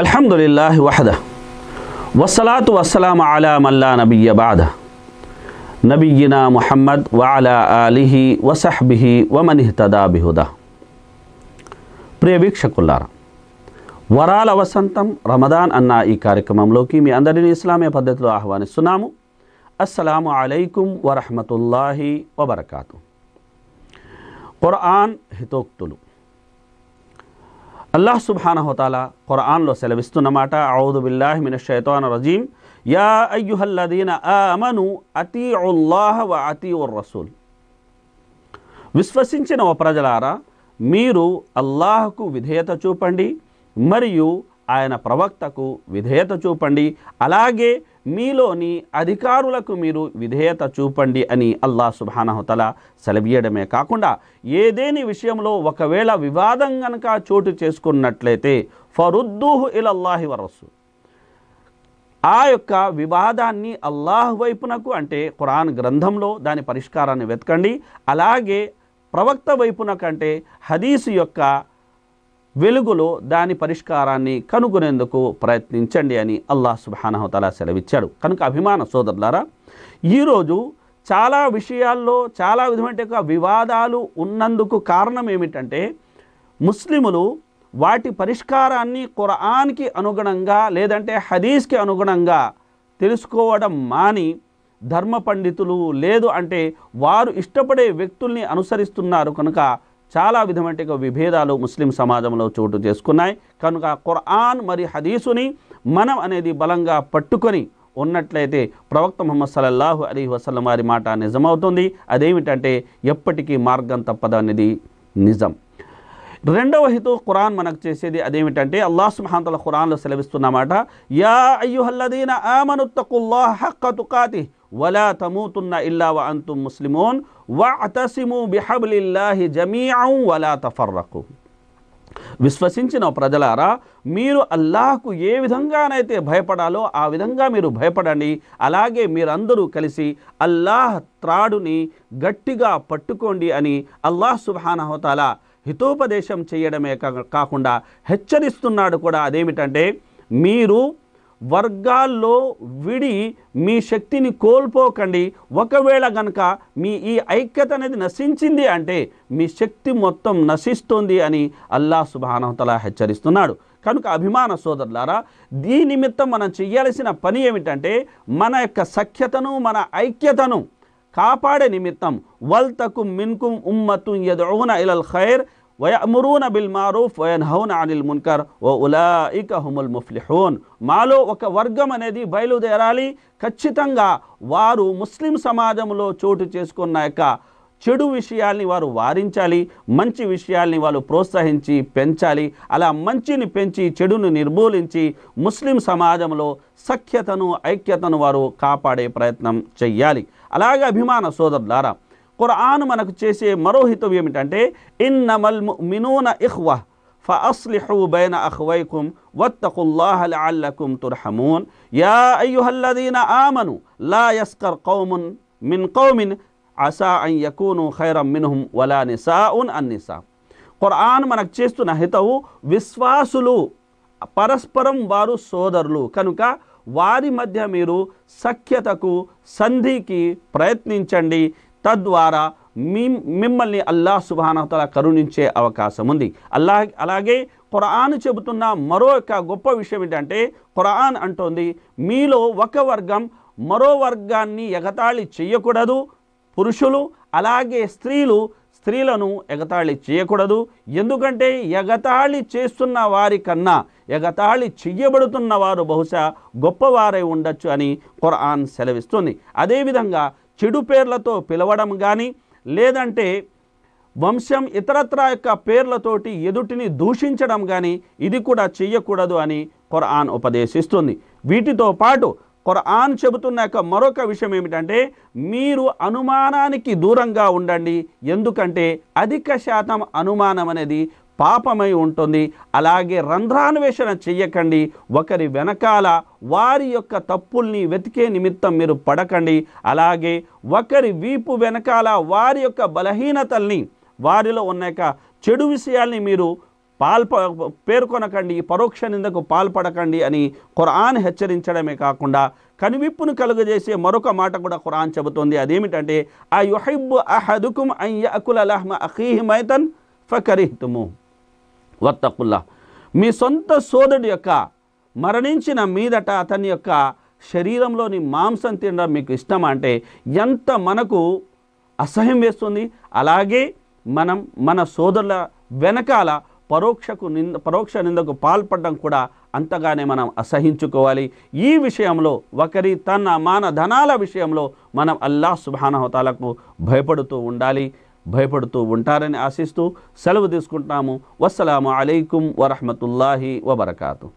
الحمد لله وحده والصلاة والسلام على من لا نبي بعده نبينا محمد وعلى آله وصحبه ومن اهتدى بهده بريبك شكو الله ورال وسنتم رمضان أننا اي كاركم املوكي مي اندرين اسلامي پدت لو احوان السنام السلام عليكم ورحمة الله وبركاته قرآن هتوك تلو అల్లాహ్ సుబానహోతాల ఖురాన్లో సెలవిస్తున్నమాట ఔదు బిల్లాహి మిన షైతాన్ రజీం యా అయ్యుహల్లదీన అమను అతి ఉల్లాహ వ అతి ఉర్ రసూల్ విశ్వసించిన ఓ ప్రజలారా మీరు అల్లాహకు విధేయత చూపండి మరియు ఆయన ప్రవక్తకు విధేయత చూపండి అలాగే మీలోని అధికారులకు మీరు విధేయత చూపండి అని అల్లా సుబానహతల సెలవీయడమే కాకుండా ఏదేని విషయంలో ఒకవేళ వివాదం గనక చోటు చేసుకున్నట్లయితే ఫరుద్దూహు ఇలల్లాహి వరస్సు ఆ యొక్క వివాదాన్ని అల్లాహ్ వైపునకు అంటే ఖురాన్ గ్రంథంలో దాని పరిష్కారాన్ని వెతకండి అలాగే ప్రవక్త వైపున కంటే హదీసు యొక్క వెలుగులో దాని పరిష్కారాన్ని కనుగొనేందుకు ప్రయత్నించండి అని అల్లా సుబానహతల సెలవిచ్చాడు కనుక అభిమాన సోదరులారా ఈరోజు చాలా విషయాల్లో చాలా విధమైన వివాదాలు ఉన్నందుకు కారణం ఏమిటంటే ముస్లిములు వాటి పరిష్కారాన్ని ఖురాన్కి అనుగుణంగా లేదంటే హదీస్కి అనుగుణంగా తెలుసుకోవడం మాని ధర్మ పండితులు లేదు అంటే వారు ఇష్టపడే వ్యక్తుల్ని అనుసరిస్తున్నారు కనుక చాలా విధమైన విభేదాలు ముస్లిం సమాజంలో చోటు చేసుకున్నాయి కనుక ఖురాన్ మరి హదీసుని మనం అనేది బలంగా పట్టుకొని ఉన్నట్లయితే ప్రవక్త ముహమ్మద్ సల్లల్లాహు అలీ వసలం వారి మాట నిజమవుతుంది అదేమిటంటే ఎప్పటికీ మార్గం తప్పదనేది నిజం రెండవ హితు ఖురాన్ మనకు చేసేది అదేమిటంటే అల్లాహ్ సుహాంతల ఖురాన్లో సెలవిస్తున్నమాట యా అయ్యుహల్లదీన ఆమనుత్తకుల్లా హక్క తుకాతి వలా تموتن ఇల్లా వ مسلمون واعتصموا بحبل الله جميعا ولا వలా విశ్వసించిన ప్రజలారా మీరు అల్లాహకు ఏ విధంగానైతే భయపడాలో ఆ విధంగా మీరు భయపడండి అలాగే మీరందరూ కలిసి అల్లాహ్ త్రాడుని గట్టిగా పట్టుకోండి అని అల్లాహ్ సుబానహోతాల హితోపదేశం చేయడమే కాకుండా హెచ్చరిస్తున్నాడు కూడా అదేమిటంటే మీరు వర్గాల్లో విడి మీ శక్తిని కోల్పోకండి ఒకవేళ గనక మీ ఈ ఐక్యత అనేది నశించింది అంటే మీ శక్తి మొత్తం నశిస్తుంది అని అల్లా సుబానవతల హెచ్చరిస్తున్నాడు కనుక అభిమాన సోదరులారా దీని నిమిత్తం మనం చేయాల్సిన పని ఏమిటంటే మన యొక్క సఖ్యతను మన ఐక్యతను కాపాడే నిమిత్తం వల్తకు మిన్కుం ఉమ్మతు యదౌన ఇలల్ ఖైర్ వయమరూన బిల్ మారూఫ్ వయన్ హౌన్ అనిల్ మున్కర్ ఓ ఇక హుముల్ ముఫ్లిహోన్ మాలో ఒక వర్గం అనేది బయలుదేరాలి ఖచ్చితంగా వారు ముస్లిం సమాజంలో చోటు చేసుకున్న యొక్క చెడు విషయాల్ని వారు వారించాలి మంచి విషయాల్ని వాళ్ళు ప్రోత్సహించి పెంచాలి అలా మంచిని పెంచి చెడును నిర్మూలించి ముస్లిం సమాజంలో సఖ్యతను ఐక్యతను వారు కాపాడే ప్రయత్నం చెయ్యాలి అలాగే అభిమాన సోదరులారా కురాన్ మనకు చేసే మరో హితం ఏమిటంటే ఇన్ ఇన్నమల్ మినోన ఇహ్వ ఫస్లిహు బైన అహ్వైకుం వత్తకుల్లాహల్లకుం తుర్హమూన్ యా అయ్యుహల్లదీన ఆమను లా యస్కర్ కౌమున్ మిన్ కౌమిన్ అసా అన్ యకూను ఖైరం మిన్హుం వలా నిసా ఉన్ నిసా కురాన్ మనకు చేస్తున్న హితవు విశ్వాసులు పరస్పరం వారు సోదరులు కనుక వారి మధ్య మీరు సఖ్యతకు సంధికి ప్రయత్నించండి తద్వారా మిమ్ మిమ్మల్ని అల్లాహ్ సుబానతల కరుణించే అవకాశం ఉంది అల్లా అలాగే ఖురాన్ చెబుతున్న మరో యొక్క గొప్ప విషయం ఏంటంటే ఖురాన్ అంటోంది మీలో ఒక వర్గం మరో వర్గాన్ని ఎగతాళి చేయకూడదు పురుషులు అలాగే స్త్రీలు స్త్రీలను ఎగతాళి చేయకూడదు ఎందుకంటే ఎగతాళి చేస్తున్న వారి కన్నా ఎగతాళి చెయ్యబడుతున్న వారు బహుశా గొప్పవారై ఉండొచ్చు అని ఖురాన్ సెలవిస్తుంది అదేవిధంగా చెడు పేర్లతో పిలవడం కానీ లేదంటే వంశం ఇతరత్ర యొక్క పేర్లతోటి ఎదుటిని దూషించడం కానీ ఇది కూడా చెయ్యకూడదు అని ఖురాన్ ఉపదేశిస్తుంది వీటితో పాటు ఖురాన్ చెబుతున్న యొక్క మరొక విషయం ఏమిటంటే మీరు అనుమానానికి దూరంగా ఉండండి ఎందుకంటే అధిక శాతం అనుమానం అనేది పాపమై ఉంటుంది అలాగే రంధ్రాన్వేషణ చెయ్యకండి ఒకరి వెనకాల వారి యొక్క తప్పుల్ని వెతికే నిమిత్తం మీరు పడకండి అలాగే ఒకరి వీపు వెనకాల వారి యొక్క బలహీనతల్ని వారిలో ఉన్న యొక్క చెడు విషయాల్ని మీరు పాల్ప పేర్కొనకండి పరోక్ష నిందకు పాల్పడకండి అని ఖురాన్ హెచ్చరించడమే కాకుండా కనువిప్పును కలుగజేసే మరొక మాట కూడా ఖురాన్ చెబుతోంది అదేమిటంటే ఆ యుహైబ్ అహదుకుం అయ్యకుల లహ్మ అఖీహిమైతన్ ఫకరిహితుము వత్తకుల్లా మీ సొంత సోదరుడి యొక్క మరణించిన మీదట అతని యొక్క శరీరంలోని మాంసం తినడం మీకు ఇష్టం అంటే ఎంత మనకు అసహ్యం వేస్తుంది అలాగే మనం మన సోదరుల వెనకాల పరోక్షకు నింద పరోక్ష నిందకు పాల్పడడం కూడా అంతగానే మనం అసహించుకోవాలి ఈ విషయంలో ఒకరి తన మాన ధనాల విషయంలో మనం అల్లా సుభానహతాలకు భయపడుతూ ఉండాలి భయపడుతూ ఉంటారని ఆశిస్తూ సెలవు తీసుకుంటాము వస్సలాము అలైకుం వరహమతుల్లాహి వబర్కాతూ